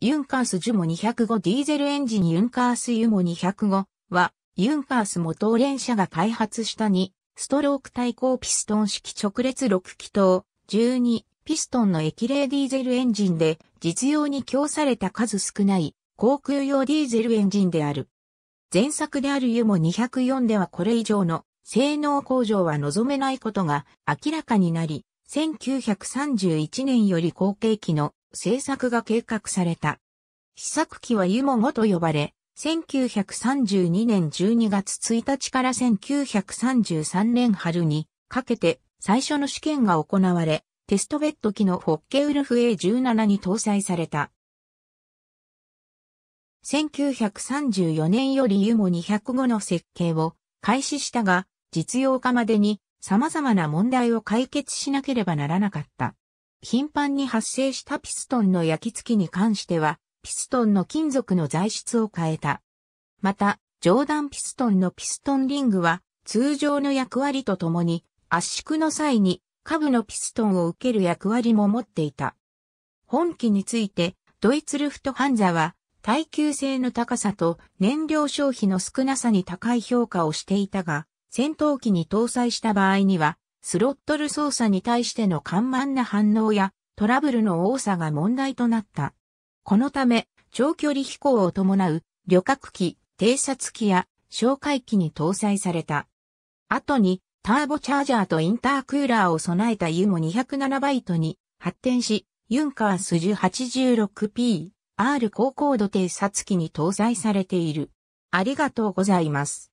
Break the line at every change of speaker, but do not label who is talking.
ユンカー
スジュモ205ディーゼルエンジンユンカースユモ205は、ユンカース元連社が開発した2、ストローク対抗ピストン式直列6気筒、12ピストンの液冷ディーゼルエンジンで、実用に供された数少ない航空用ディーゼルエンジンである。前作であるユモ204ではこれ以上の性能向上は望めないことが明らかになり、1931年より後継機の制作が計画された。試作機はユモゴと呼ばれ、1932年12月1日から1933年春にかけて最初の試験が行われ、テストベッド機のホッケウルフ A17 に搭載された。1934年よりユモ205の設計を開始したが、実用化までに様々な問題を解決しなければならなかった。頻繁に発生したピストンの焼き付きに関しては、ピストンの金属の材質を変えた。また、上段ピストンのピストンリングは、通常の役割とともに、圧縮の際に、下部のピストンを受ける役割も持っていた。本機について、ドイツルフトハンザは、耐久性の高さと燃料消費の少なさに高い評価をしていたが、戦闘機に搭載した場合には、スロットル操作に対しての緩慢な反応やトラブルの多さが問題となった。このため、長距離飛行を伴う旅客機、偵察機や哨戒機に搭載された。後に、ターボチャージャーとインタークーラーを備えたユモ207バイトに発展し、ユンカース 1086P、R 高高度偵察機に搭載されている。ありがとうございます。